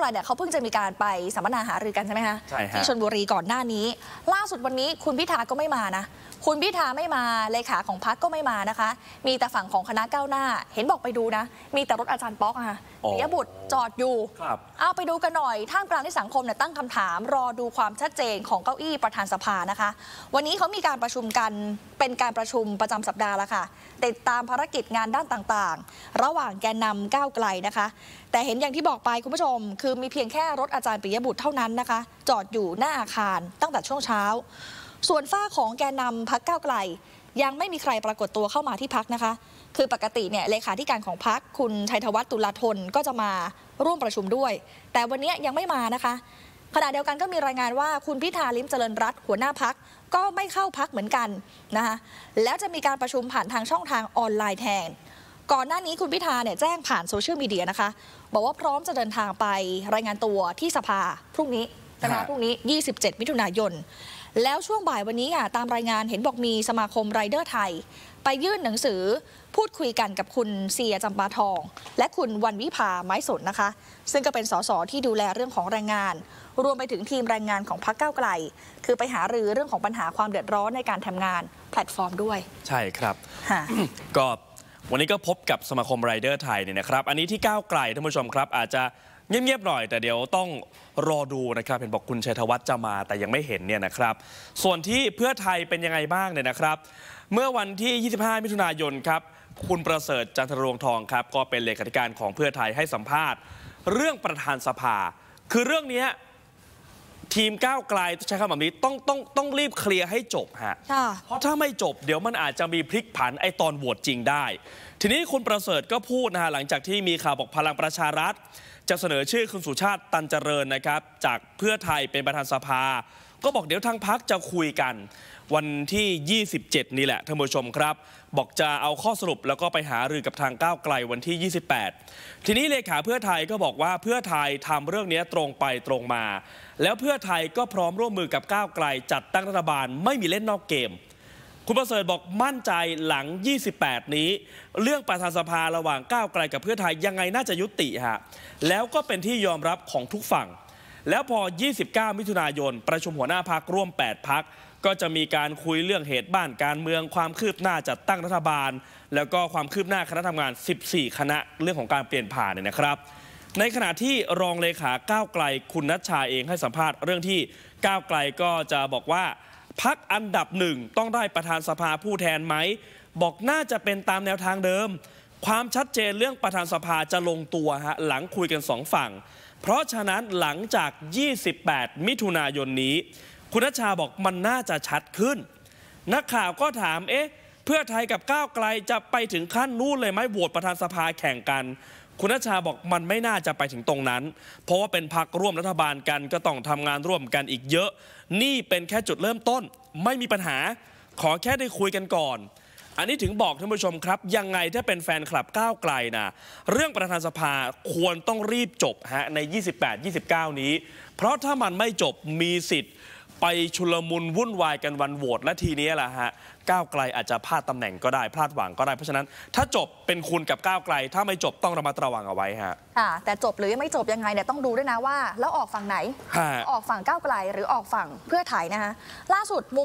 ไกลเนี่ยเขาเพิ่งจะมีการไปสัมมนาหารือกันใช่ไหมคะใช่ที่ชนบุรีก่อนหน้านี้ ล่าสุดวันนี้คุณพิธาก็ไม่มานะ คุณพิธาไม่มาเลขาของพักก็ไม่มานะคะ มีแต่ฝั่งของคณะก้าวหน้าเห็นบอกไปดูนะ มีแต่รถอาจารย์ป๊อกอะปิยบุตรจอดอยู่เอาไปดูกันหน่อยท่ามกลางที่สังคมเนี่ยตั้งคำถาม รอดูความชัดเจนของเก้าอี้ประธานสภานะคะ วันนี้เขามีการประชุมกันเป็นการประชุมประจำสัปดาห์ละค่ะติดตามภารกิจงานด้านต่างๆ ระหว่างแกนนำก้าวไกลนะคะ แต่เห็นอย่างที่บอกไปคุณผู้ชม คือมีเพียงแค่รถอาจารย์ปิยบุตรเท่านั้นนะคะ จอดอยู่หน้าอาคารตั้งแต่ช่วงเช้า ส่วนฝ้าของแกนนำพักก้าวไกลยังไม่มีใครปรากฏตัวเข้ามาที่พักนะคะ คือปกติเนี่ยเลขาธิการของพักคุณชัยธวัฒน์ตุลาธนก็จะมาร่วมประชุมด้วย แต่วันนี้ยังไม่มานะคะ ขณะเดียวกันก็มีรายงานว่าคุณพิธาลิมเจริญรัตหัวหน้าพักก็ไม่เข้าพักเหมือนกันนะคะแล้วจะมีการประชุมผ่านทางช่องทางออนไลน์แทน ก่อนหน้านี้คุณพิธาเนี่ยแจ้งผ่านโซเชียลมีเดียนะคะบอกว่าพร้อมจะเดินทางไป รายงานตัวที่สภาพรุ่งนี้นะคะพรุ่งนี้ 27 มิถุนายนแล้วช่วงบ่ายวันนี้ค่ะตามรายงานเห็นบอกมีสมาคมไรเดอร์ไทย ไปยื่นหนังสือพูดคุยกันกับคุณเสียจำปาทอง และคุณวันวิภาไม้สนนะคะ ซึ่งก็เป็นสสที่ดูแลเรื่องของแรงงาน รวมไปถึงทีมแรงงานของพรรคก้าวไกล คือไปหารือเรื่องของปัญหาความเดือดร้อนในการทำงาน แพลตฟอร์มด้วย ใช่ครับก็ วันนี้ก็พบกับสมาคมไรเดอร์ไทยเนี่ยนะครับ อันนี้ที่ก้าวไกลท่านผู้ชมครับ อาจจะเงียบๆหน่อยแต่เดี๋ยวต้องรอดูนะครับเห็นบอกคุณชัยธวัฒน์จะมาแต่ยังไม่เห็นเนี่ยนะครับ ส่วนที่เพื่อไทยเป็นยังไงบ้างเนี่ยนะครับ เมื่อวันที่ 25 มิถุนายนครับคุณประเสริฐจันทรวงทองครับ ก็เป็นเลขาธิการของเพื่อไทยให้สัมภาษณ์เรื่องประธานสภา คือเรื่องนี้ทีมก้าวไกลใช้คำแบบนี้ ต้องต้องต้องรีบเคลียร์ให้จบฮะเพราะถ้าไม่จบ เดี๋ยวมันอาจจะมีพลิกผันไอตอนโหวตจริงได้ ทีนี้คุณประเสริฐก็พูดนะฮะหลังจากที่มีข่าวบอกพลังประชารัฐ จะเสนอชื่อคุณสุชาติตันเจริญนะครับ จากเพื่อไทยเป็นประธานสภาก็บอกเดี๋ยวทางพักจะคุยกัน วันที่ 27 นี่แหละท่านผู้ชมครับ บอกจะเอาข้อสรุปแล้วก็ไปหารือกับทางก้าวไกลวันที่ 28 ทีนี้เลขาเพื่อไทยก็บอกว่าเพื่อไทยทำเรื่องนี้ตรงไปตรงมา แล้วเพื่อไทยก็พร้อมร่วมมือกับก้าวไกล จัดตั้งรัฐบาลไม่มีเล่นนอกเกม คุณประเสริฐบอกมั่นใจหลัง 28 นี้เรื่องประธานสภาระหว่างก้าวไกลกับเพื่อไทยยังไงน่าจะยุติฮะแล้วก็เป็นที่ยอมรับของทุกฝั่งแล้วพอ 29 มิถุนายน ประชุมหัวหน้าพักร่วม 8 พัก ก็จะมีการคุยเรื่องเหตุบ้านการเมืองความคืบหน้าจัดตั้งรัฐบาล แล้วก็ความคืบหน้าคณะทำงาน 14 คณะเรื่องของการเปลี่ยนผ่านเนี่ยนะครับ ในขณะที่รองเลขาก้าวไกลคุณนัชชาเองให้สัมภาษณ์เรื่องที่ก้าวไกลก็จะบอกว่า พักอันดับหนึ่งต้องได้ประธานสภาผู้แทนไหม บอกน่าจะเป็นตามแนวทางเดิม ความชัดเจนเรื่องประธานสภาจะลงตัวฮะหลังคุยกันสองฝั่งเพราะฉะนั้นหลังจาก 28 มิถุนายนนี้ คุณชาบอกมันน่าจะชัดขึ้น นักข่าวก็ถามเอ๊ะ เพื่อไทยกับก้าวไกลจะไปถึงขั้นนู่นเลยไหมโหวตประธานสภาแข่งกัน คุณชาบอกมันไม่น่าจะไปถึงตรงนั้น เพราะว่าเป็นพักร่วมรัฐบาลกันก็ต้องทำงานร่วมกันอีกเยอะ นี่เป็นแค่จุดเริ่มต้นไม่มีปัญหา ขอแค่ได้คุยกันก่อนอันนี้ถึงบอกท่านผู้ชมครับ ยังไงถ้าเป็นแฟนคลับก้าวไกลนะเรื่องประธานสภาควรต้องรีบจบฮะใน 28-29 นี้ เพราะถ้ามันไม่จบมีสิทธิ์ ไปชุลมุนวุ่นวายกันวันโหวตและทีนี้แหละฮะก้าวไกลอาจจะพลาดตำแหน่งก็ได้พลาดหวังก็ได้เพราะฉะนั้นถ้าจบเป็นคุณกับก้าวไกล ถ้าไม่จบต้องระมัดระวังเอาไว้ฮะค่ะแต่จบหรือไม่จบยังไงเนี่ยต้องดูด้วยนะว่า แล้วออกฝั่งไหนออกฝั่งก้าวไกลหรือออกฝั่งเพื่อไทยนะคะล่าสุดมุม